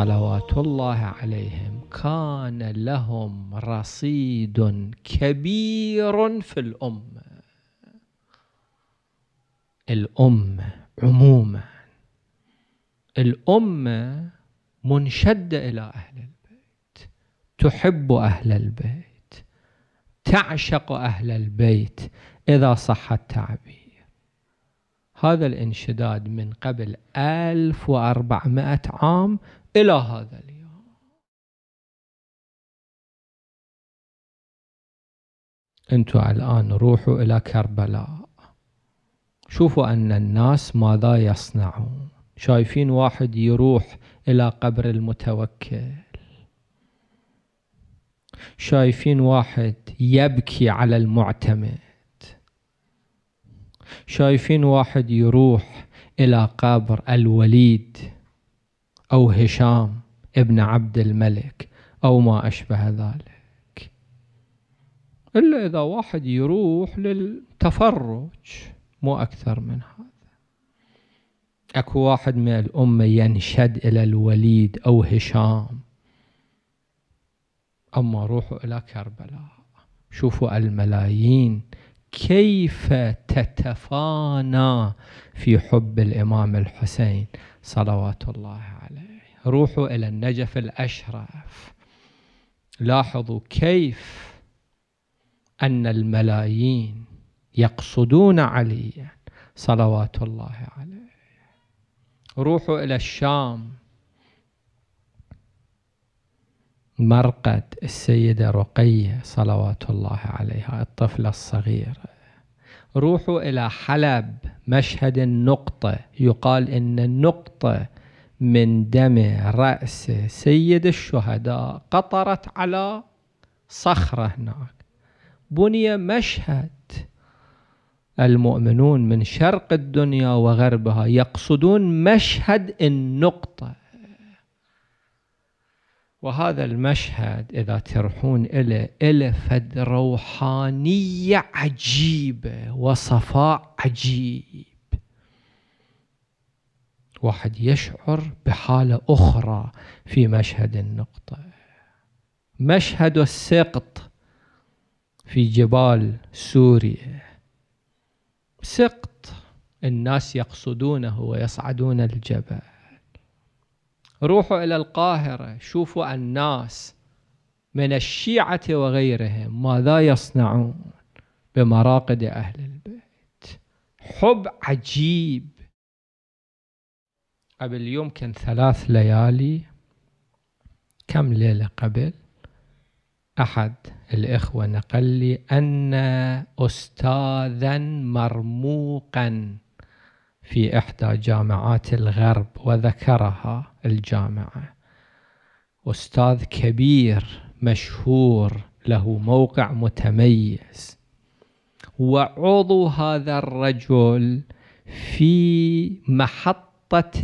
صلوات الله عليهم كان لهم رصيد كبير في الامه الامه عموما الامه منشده الى اهل البيت تحب اهل البيت تعشق اهل البيت اذا صح التعبير هذا الانشداد من قبل 1400 عام إلى هذا اليوم أنتوا الآن روحوا إلى كربلاء شوفوا أن الناس ماذا يصنعون شايفين واحد يروح إلى قبر المتوكل شايفين واحد يبكي على المعتمد شايفين واحد يروح إلى قبر الوليد أو هشام ابن عبد الملك أو ما أشبه ذلك إلا إذا واحد يروح للتفرج مو أكثر من هذا أكو واحد من الأمة ينشد إلى الوليد أو هشام أما روحوا إلى كربلاء شوفوا الملايين كيف تتفانى في حب الإمام الحسين صلوات الله عليه روحوا إلى النجف الأشرف لاحظوا كيف أن الملايين يقصدون عليا صلوات الله عليه روحوا إلى الشام مرقد السيدة رقية صلوات الله عليها الطفلة الصغيرة روحوا إلى حلب مشهد النقطة يقال إن النقطة من دم رأس سيد الشهداء قطرت على صخرة هناك بني مشهد المؤمنون من شرق الدنيا وغربها يقصدون مشهد النقطة وهذا المشهد إذا ترحون إله إله فد روحانية عجيبة وصفاء عجيب واحد يشعر بحالة أخرى في مشهد النقطة مشهد السقط في جبال سوريا سقط الناس يقصدونه ويصعدون الجبل روحوا إلى القاهرة شوفوا الناس من الشيعة وغيرهم ماذا يصنعون بمراقد أهل البيت حب عجيب قبل يمكن ثلاث ليالي كم ليلة قبل أحد الإخوة نقل لي أن أستاذا مرموقا في إحدى جامعات الغرب وذكرها الجامعة أستاذ كبير مشهور له موقع متميز وعضو هذا الرجل في محطة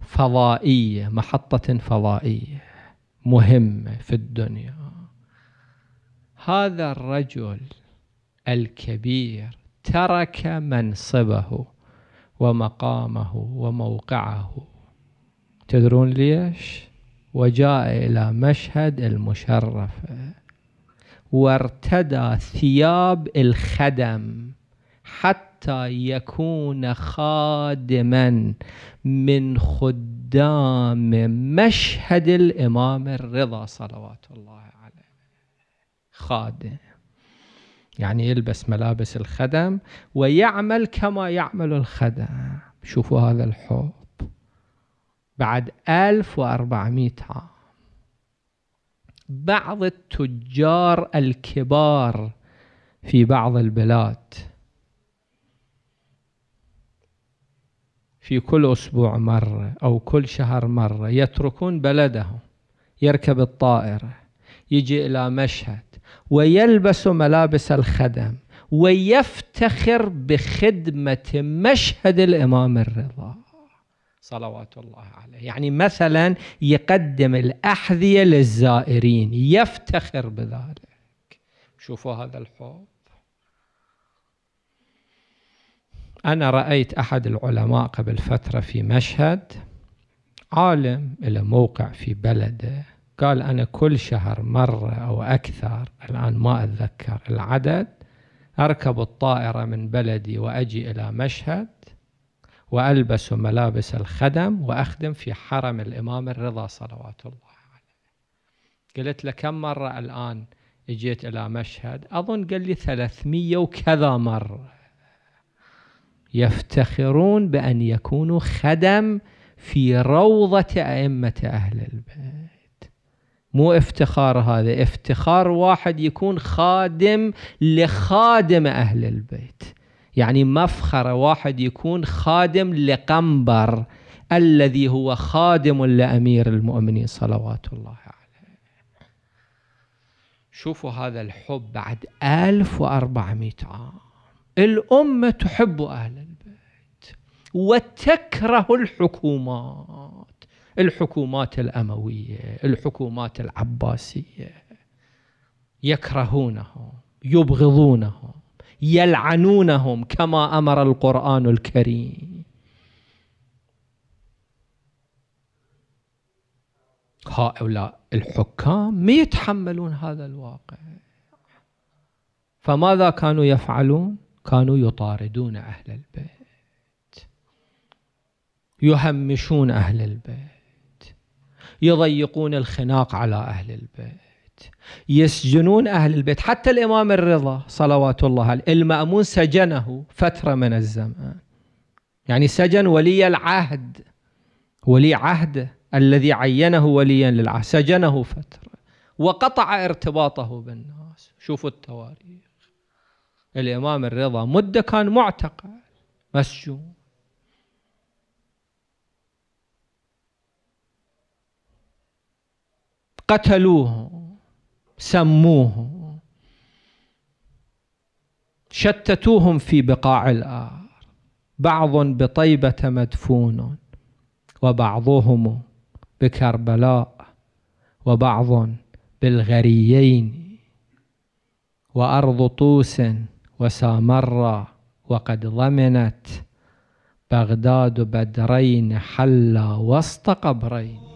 فضائية محطة فضائية مهمة في الدنيا هذا الرجل الكبير ترك منصبه ومقامه وموقعه تدرون ليش وجاء إلى مشهد المشرفة وارتدى ثياب الخدم حتى يكون خادما من خدام مشهد الإمام الرضا صلوات الله عليه خادم يعني يلبس ملابس الخدم ويعمل كما يعمل الخدم شوفوا هذا الحب بعد 1400 عام بعض التجار الكبار في بعض البلاد في كل أسبوع مرة أو كل شهر مرة يتركون بلدهم يركب الطائرة يجي إلى مشهد ويلبس ملابس الخدم ويفتخر بخدمة مشهد الإمام الرضا صلوات الله عليه يعني مثلا يقدم الأحذية للزائرين يفتخر بذلك شوفوا هذا الحب أنا رأيت أحد العلماء قبل فترة في مشهد عالم له موقع في بلده قال أنا كل شهر مرة أو أكثر الآن ما أتذكر العدد أركب الطائرة من بلدي وأجي إلى مشهد وألبس ملابس الخدم وأخدم في حرم الإمام الرضا صلوات الله عليه قلت له كم مرة الآن اجيت إلى مشهد أظن قال لي ثلاثمية وكذا مرة يفتخرون بأن يكونوا خدم في روضة أئمة أهل البيت مو افتخار هذا افتخار واحد يكون خادم لخادم أهل البيت يعني مفخرة واحد يكون خادم لقنبر الذي هو خادم لأمير المؤمنين صلوات الله عليه شوفوا هذا الحب بعد 1400 عام الأمة تحب أهل البيت وتكره الحكومات الحكومات الأموية الحكومات العباسية يكرهونهم يبغضونهم يلعنونهم كما أمر القرآن الكريم هؤلاء الحكام ما يتحملون هذا الواقع فماذا كانوا يفعلون كانوا يطاردون أهل البيت يهمشون أهل البيت يضيقون الخناق على أهل البيت يسجنون أهل البيت حتى الإمام الرضا صلوات الله عليه المأمون سجنه فترة من الزمان يعني سجن ولي العهد ولي عهده الذي عينه وليا للعهد سجنه فترة وقطع ارتباطه بالناس شوفوا التواريخ الإمام الرضا مدة كان معتقل مسجون قتلوه سموه شتتوهم في بقاع الآر بعض بطيبه مدفون وبعضهم بكربلاء وبعض بالغريين وارض طوس وسامره وقد ضمنت بغداد بدرين حلى وسط قبرين